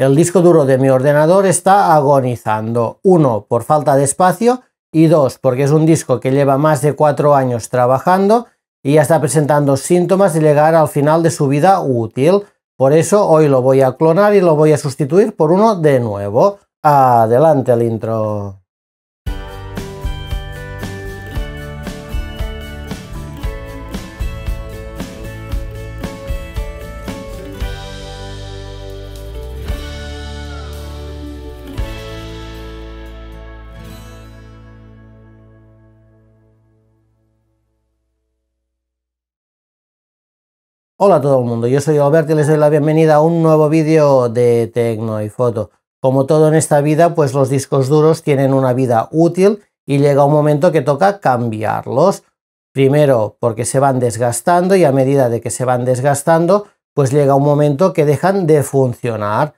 El disco duro de mi ordenador está agonizando. Uno, por falta de espacio y dos, porque es un disco que lleva más de cuatro años trabajando y ya está presentando síntomas de llegar al final de su vida útil. Por eso hoy lo voy a clonar y lo voy a sustituir por uno de nuevo. Adelante el intro. Hola a todo el mundo, yo soy Alberto y les doy la bienvenida a un nuevo vídeo de Tecno y Foto. Como todo en esta vida, pues los discos duros tienen una vida útil y llega un momento que toca cambiarlos. Primero porque se van desgastando y a medida de que se van desgastando, pues llega un momento que dejan de funcionar.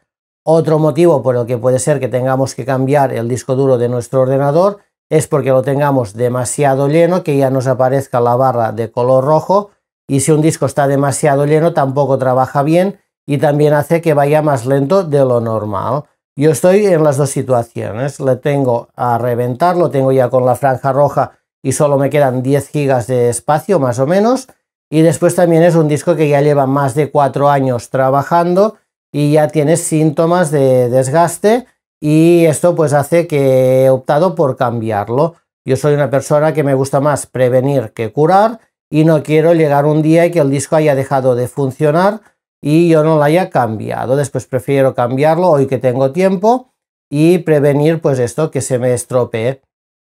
Otro motivo por el que puede ser que tengamos que cambiar el disco duro de nuestro ordenador es porque lo tengamos demasiado lleno, que ya nos aparezca la barra de color rojo y si un disco está demasiado lleno tampoco trabaja bien y también hace que vaya más lento de lo normal. Yo estoy en las dos situaciones, le tengo a reventar, lo tengo ya con la franja roja y solo me quedan 10 gigas de espacio más o menos y después también es un disco que ya lleva más de 4 años trabajando y ya tiene síntomas de desgaste y esto pues hace que he optado por cambiarlo. Yo soy una persona que me gusta más prevenir que curar y no quiero llegar un día y que el disco haya dejado de funcionar y yo no lo haya cambiado. Después prefiero cambiarlo hoy que tengo tiempo y prevenir pues esto que se me estropee.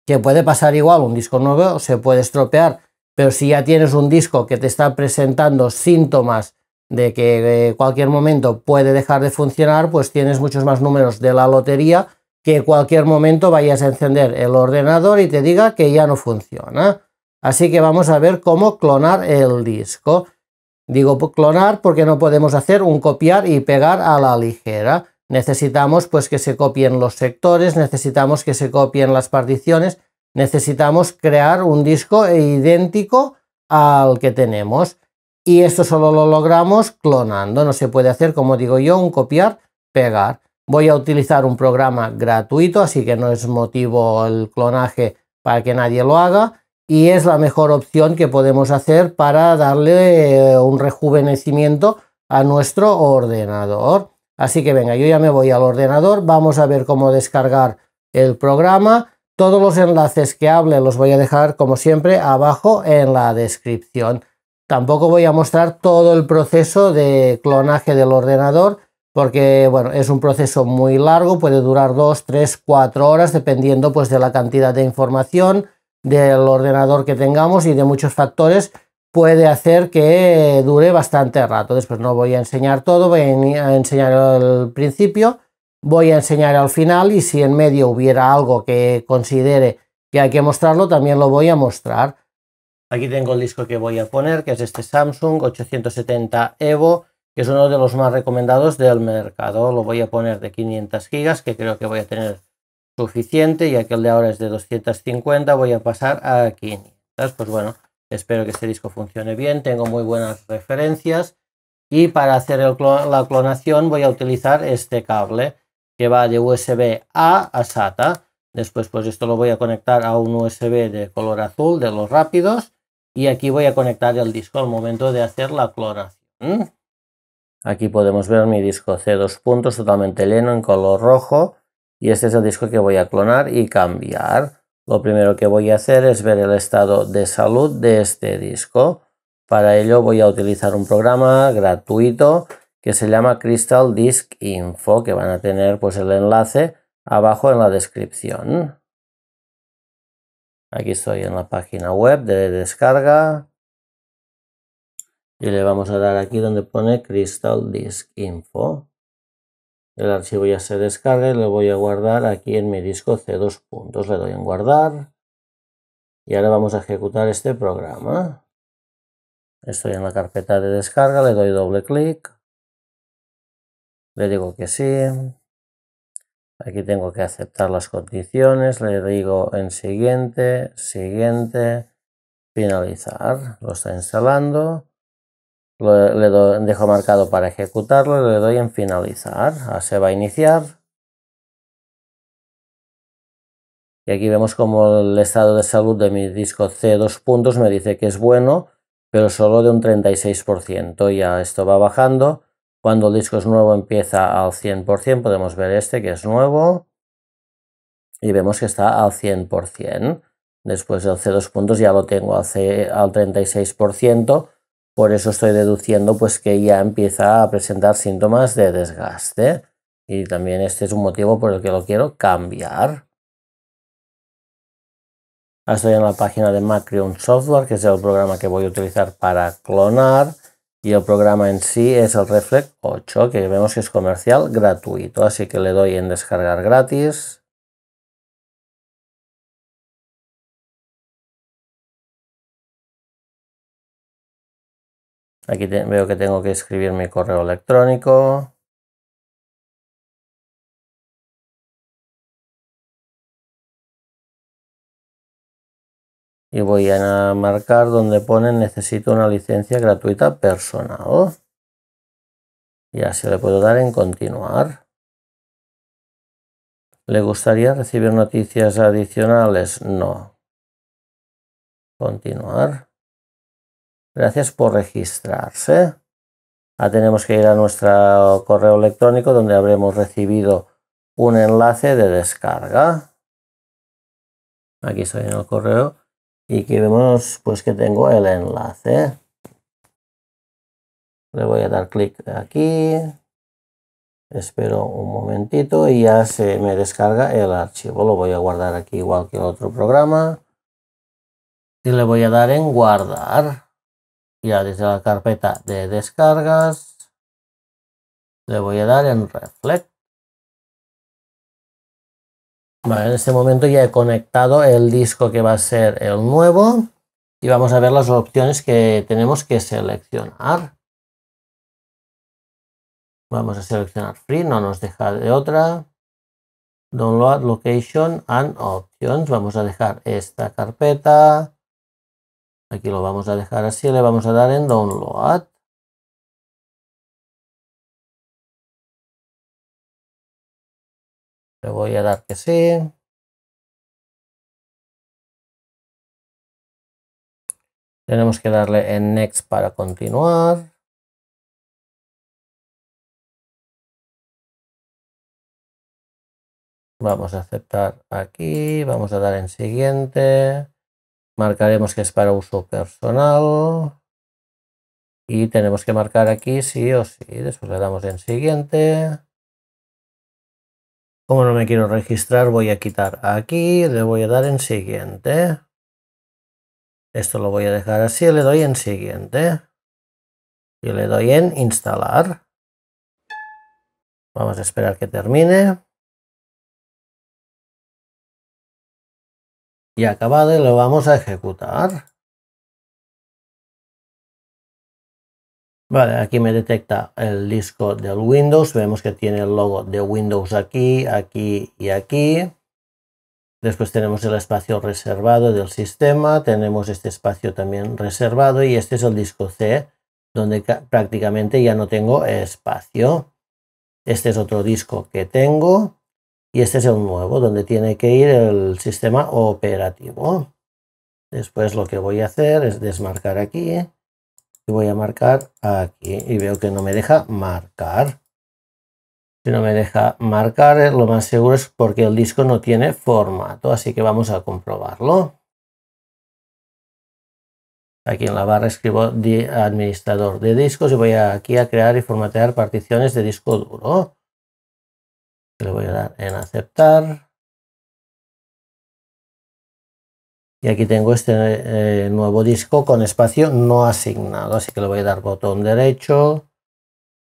Que puede pasar igual, un disco nuevo se puede estropear, pero si ya tienes un disco que te está presentando síntomas de que eh, cualquier momento puede dejar de funcionar, pues tienes muchos más números de la lotería que cualquier momento vayas a encender el ordenador y te diga que ya no funciona. Así que vamos a ver cómo clonar el disco. Digo pues, clonar porque no podemos hacer un copiar y pegar a la ligera. Necesitamos pues que se copien los sectores, necesitamos que se copien las particiones, necesitamos crear un disco idéntico al que tenemos. Y esto solo lo logramos clonando, no se puede hacer, como digo yo, un copiar, pegar. Voy a utilizar un programa gratuito, así que no es motivo el clonaje para que nadie lo haga y es la mejor opción que podemos hacer para darle eh, un rejuvenecimiento a nuestro ordenador. Así que venga, yo ya me voy al ordenador, vamos a ver cómo descargar el programa. Todos los enlaces que hable los voy a dejar, como siempre, abajo en la descripción. Tampoco voy a mostrar todo el proceso de clonaje del ordenador, porque bueno, es un proceso muy largo, puede durar 2, 3, 4 horas, dependiendo pues, de la cantidad de información del ordenador que tengamos y de muchos factores puede hacer que dure bastante rato. Después no voy a enseñar todo, voy a enseñar al principio, voy a enseñar al final y si en medio hubiera algo que considere que hay que mostrarlo, también lo voy a mostrar. Aquí tengo el disco que voy a poner, que es este Samsung 870 Evo, que es uno de los más recomendados del mercado. Lo voy a poner de 500 GB, que creo que voy a tener suficiente, ya que el de ahora es de 250, voy a pasar a 500. Pues bueno, espero que este disco funcione bien, tengo muy buenas referencias y para hacer la clonación voy a utilizar este cable que va de USB A a SATA. Después pues esto lo voy a conectar a un USB de color azul de los rápidos y aquí voy a conectar el disco al momento de hacer la clonación. Aquí podemos ver mi disco C2 puntos totalmente lleno en color rojo y este es el disco que voy a clonar y cambiar. Lo primero que voy a hacer es ver el estado de salud de este disco. Para ello voy a utilizar un programa gratuito que se llama Crystal Disk Info, que van a tener pues el enlace abajo en la descripción. Aquí estoy en la página web de descarga y le vamos a dar aquí donde pone Crystal Disk Info. El archivo ya se descarga y lo voy a guardar aquí en mi disco C2 puntos. Le doy en guardar. Y ahora vamos a ejecutar este programa. Estoy en la carpeta de descarga, le doy doble clic. Le digo que sí. Aquí tengo que aceptar las condiciones. Le digo en siguiente, siguiente, finalizar. Lo está instalando le dejo marcado para ejecutarlo, le doy en finalizar, Ahora se va a iniciar. Y aquí vemos como el estado de salud de mi disco C dos puntos me dice que es bueno, pero solo de un 36%. Ya esto va bajando. Cuando el disco es nuevo empieza al 100%, podemos ver este que es nuevo y vemos que está al 100%. Después del C2 puntos ya lo tengo al, al 36%, por eso estoy deduciendo pues que ya empieza a presentar síntomas de desgaste y también este es un motivo por el que lo quiero cambiar. Estoy en la página de Macrium Software, que es el programa que voy a utilizar para clonar. Y el programa en sí es el Reflex 8, que vemos que es comercial gratuito. Así que le doy en descargar gratis. Aquí veo que tengo que escribir mi correo electrónico. Y voy a marcar donde pone necesito una licencia gratuita personal. Y así le puedo dar en continuar. ¿Le gustaría recibir noticias adicionales? No. Continuar. Gracias por registrarse. Ahora tenemos que ir a nuestro correo electrónico donde habremos recibido un enlace de descarga. Aquí estoy en el correo y aquí vemos pues que tengo el enlace. Le voy a dar clic aquí. Espero un momentito y ya se me descarga el archivo. Lo voy a guardar aquí igual que el otro programa. Y le voy a dar en guardar ya desde la carpeta de descargas le voy a dar en Reflect. en este momento ya he conectado el disco que va a ser el nuevo y vamos a ver las opciones que tenemos que seleccionar. Vamos a seleccionar Free, no nos deja de otra. Download Location and Options. Vamos a dejar esta carpeta Aquí lo vamos a dejar así, le vamos a dar en download. Le voy a dar que sí. Tenemos que darle en next para continuar. Vamos a aceptar aquí, vamos a dar en siguiente. Marcaremos que es para uso personal. Y tenemos que marcar aquí sí o sí. Después le damos en siguiente. Como no me quiero registrar, voy a quitar aquí, le voy a dar en siguiente. Esto lo voy a dejar así, le doy en siguiente. Y le doy en instalar. Vamos a esperar que termine. y acabado y lo vamos a ejecutar. Vale, aquí me detecta el disco del Windows. Vemos que tiene el logo de Windows aquí, aquí y aquí. Después tenemos el espacio reservado del sistema. Tenemos este espacio también reservado y este es el disco C, donde prácticamente ya no tengo espacio. Este es otro disco que tengo. Y este es el nuevo, donde tiene que ir el sistema operativo. Después lo que voy a hacer es desmarcar aquí y voy a marcar aquí. Y veo que no me deja marcar. Si no me deja marcar, eh, lo más seguro es porque el disco no tiene formato. Así que vamos a comprobarlo. Aquí en la barra escribo administrador de discos y voy aquí a crear y formatear particiones de disco duro le voy a dar en aceptar. Y aquí tengo este eh, nuevo disco con espacio no asignado, así que le voy a dar botón derecho,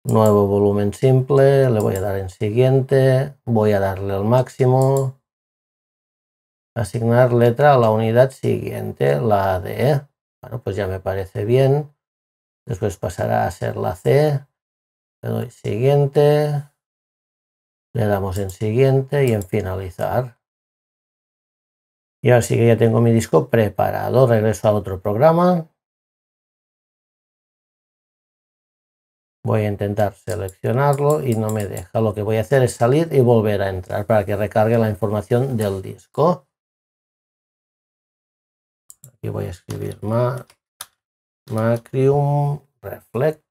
nuevo volumen simple, le voy a dar en siguiente, voy a darle al máximo, asignar letra a la unidad siguiente, la D. E. Bueno, pues ya me parece bien. Después pasará a ser la C. Le doy siguiente. Le damos en siguiente y en finalizar. Y ahora sí que ya tengo mi disco preparado. Regreso a otro programa. Voy a intentar seleccionarlo y no me deja. Lo que voy a hacer es salir y volver a entrar para que recargue la información del disco. Aquí voy a escribir Macrium Reflect.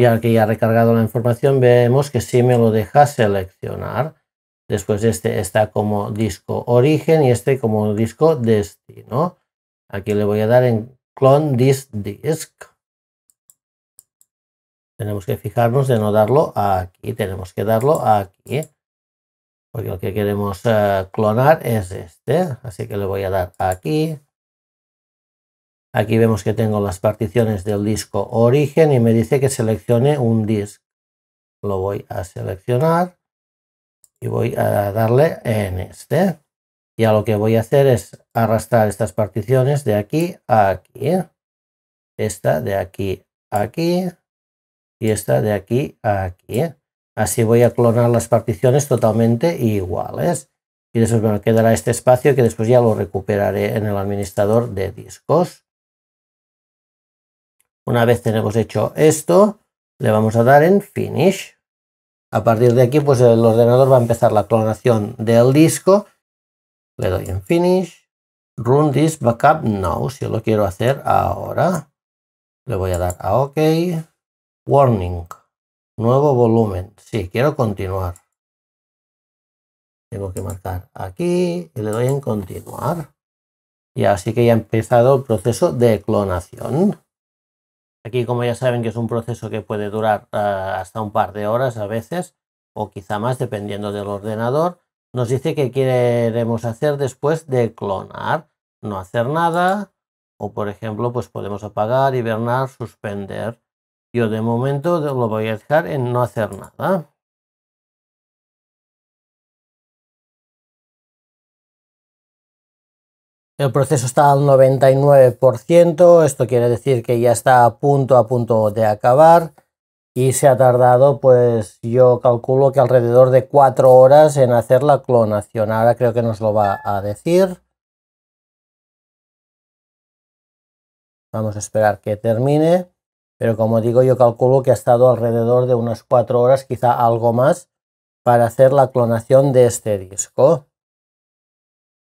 Y que ya recargado la información vemos que si me lo deja seleccionar, después este está como disco origen y este como disco destino. Aquí le voy a dar en clone this disk. Tenemos que fijarnos de no darlo aquí, tenemos que darlo aquí. Porque lo que queremos eh, clonar es este, así que le voy a dar aquí, Aquí vemos que tengo las particiones del disco origen y me dice que seleccione un disco. Lo voy a seleccionar y voy a darle en este. Ya lo que voy a hacer es arrastrar estas particiones de aquí a aquí. Esta de aquí a aquí y esta de aquí a aquí. Así voy a clonar las particiones totalmente iguales. Y después me quedará este espacio que después ya lo recuperaré en el administrador de discos. Una vez tenemos hecho esto, le vamos a dar en Finish. A partir de aquí, pues el ordenador va a empezar la clonación del disco. Le doy en Finish. Run this backup now, si lo quiero hacer ahora. Le voy a dar a OK. Warning. Nuevo volumen. Sí, quiero continuar. Tengo que marcar aquí y le doy en continuar. Y así que ya ha empezado el proceso de clonación. Aquí, como ya saben, que es un proceso que puede durar ah, hasta un par de horas a veces, o quizá más, dependiendo del ordenador. Nos dice que queremos hacer después de clonar, no hacer nada, o por ejemplo, pues podemos apagar, hibernar, suspender. Yo de momento lo voy a dejar en no hacer nada. El proceso está al 99%, esto quiere decir que ya está a punto a punto de acabar y se ha tardado pues yo calculo que alrededor de 4 horas en hacer la clonación. Ahora creo que nos lo va a decir. Vamos a esperar que termine, pero como digo yo calculo que ha estado alrededor de unas 4 horas, quizá algo más, para hacer la clonación de este disco.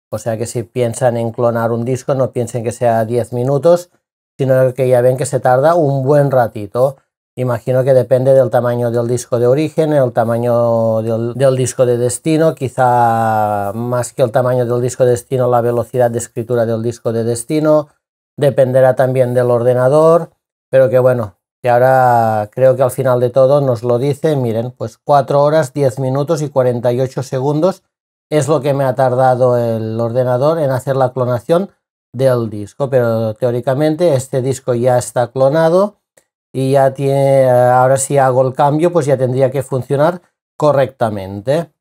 O sea que si piensan en clonar un disco, no piensen que sea 10 minutos, sino que ya ven que se tarda un buen ratito. Imagino que depende del tamaño del disco de origen, el tamaño del, disco de destino, quizá más que el tamaño del disco de destino, la velocidad de escritura del disco de destino. Dependerá también del ordenador, pero que bueno, que ahora creo que al final de todo nos lo dice, miren, pues 4 horas, 10 minutos y 48 segundos es lo que me ha tardado el ordenador en hacer la clonación del disco, pero teóricamente este disco ya está clonado y ya tiene, ahora si hago el cambio, pues ya tendría que funcionar correctamente.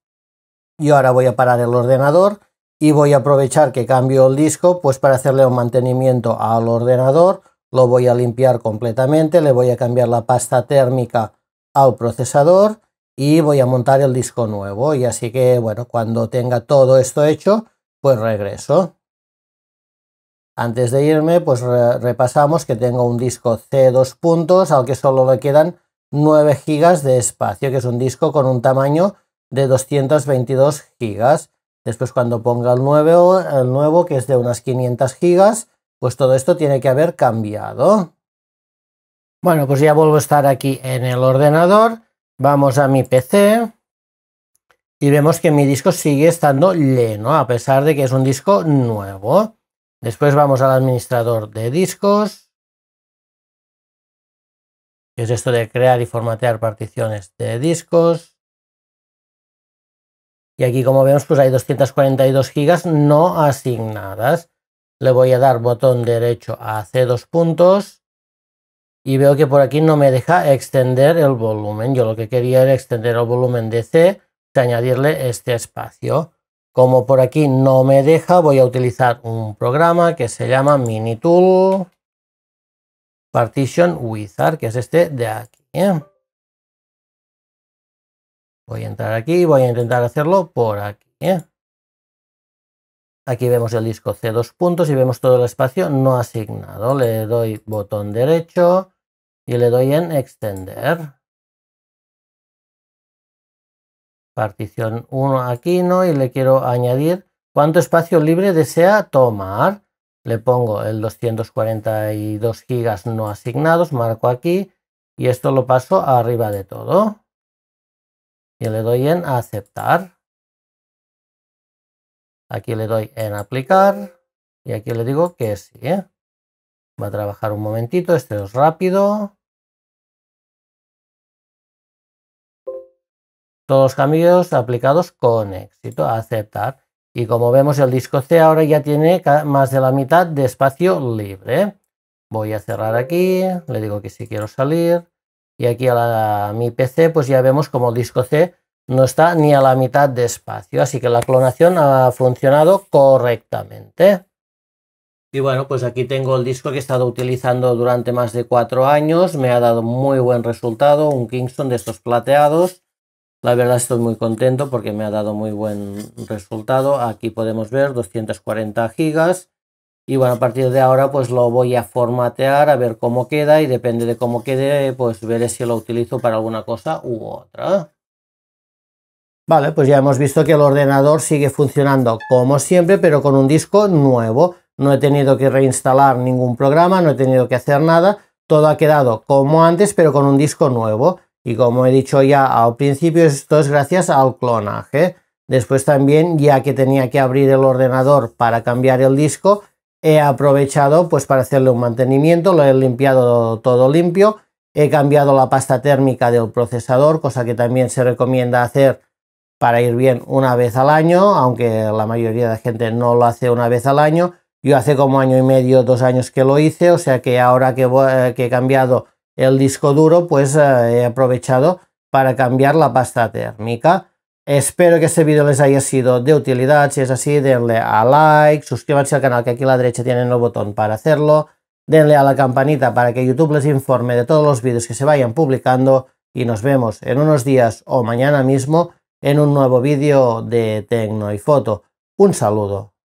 Y ahora voy a parar el ordenador y voy a aprovechar que cambio el disco, pues para hacerle un mantenimiento al ordenador, lo voy a limpiar completamente, le voy a cambiar la pasta térmica al procesador y voy a montar el disco nuevo. Y así que, bueno, cuando tenga todo esto hecho, pues regreso. Antes de irme, pues repasamos que tengo un disco C2 puntos aunque solo le quedan 9 gigas de espacio, que es un disco con un tamaño de 222 gigas. Después cuando ponga el nuevo, el nuevo que es de unas 500 gigas, pues todo esto tiene que haber cambiado. Bueno, pues ya vuelvo a estar aquí en el ordenador Vamos a mi PC y vemos que mi disco sigue estando lleno, a pesar de que es un disco nuevo. Después vamos al administrador de discos, es esto de crear y formatear particiones de discos. Y aquí como vemos pues hay 242 gigas no asignadas. Le voy a dar botón derecho a C dos puntos y veo que por aquí no me deja extender el volumen. Yo lo que quería era extender el volumen de C, y añadirle este espacio. Como por aquí no me deja, voy a utilizar un programa que se llama Minitool Partition Wizard, que es este de aquí. ¿eh? Voy a entrar aquí, voy a intentar hacerlo por aquí. ¿eh? Aquí vemos el disco C dos puntos y vemos todo el espacio no asignado. Le doy botón derecho, y le doy en extender. Partición 1 aquí, ¿no? Y le quiero añadir cuánto espacio libre desea tomar. Le pongo el 242 gigas no asignados, marco aquí y esto lo paso arriba de todo. Y le doy en aceptar. Aquí le doy en aplicar y aquí le digo que sí. ¿eh? Va a trabajar un momentito, este es rápido. Todos los cambios aplicados con éxito. Aceptar. Y como vemos, el disco C ahora ya tiene más de la mitad de espacio libre. Voy a cerrar aquí. Le digo que si quiero salir. Y aquí a, mi PC, pues ya vemos como el disco C no está ni a la mitad de espacio. Así que la clonación ha funcionado correctamente. Y bueno, pues aquí tengo el disco que he estado utilizando durante más de cuatro años. Me ha dado muy buen resultado, un Kingston de estos plateados. La verdad estoy muy contento porque me ha dado muy buen resultado. Aquí podemos ver 240 gigas. Y bueno, a partir de ahora pues lo voy a formatear a ver cómo queda y depende de cómo quede pues veré si lo utilizo para alguna cosa u otra. Vale, pues ya hemos visto que el ordenador sigue funcionando como siempre, pero con un disco nuevo. No he tenido que reinstalar ningún programa, no he tenido que hacer nada. Todo ha quedado como antes, pero con un disco nuevo. Y como he dicho ya al principio, esto es gracias al clonaje. Después también, ya que tenía que abrir el ordenador para cambiar el disco, he aprovechado pues para hacerle un mantenimiento, lo he limpiado todo limpio, he cambiado la pasta térmica del procesador, cosa que también se recomienda hacer para ir bien una vez al año, aunque la mayoría de gente no lo hace una vez al año. Yo hace como año y medio, dos años que lo hice, o sea que ahora que eh, he cambiado el disco duro, pues eh, he aprovechado para cambiar la pasta térmica. Espero que este vídeo les haya sido de utilidad. Si es así, denle a like, suscríbanse al canal que aquí a la derecha tienen el botón para hacerlo. Denle a la campanita para que YouTube les informe de todos los vídeos que se vayan publicando. Y nos vemos en unos días o mañana mismo en un nuevo vídeo de Tecno y Foto. Un saludo.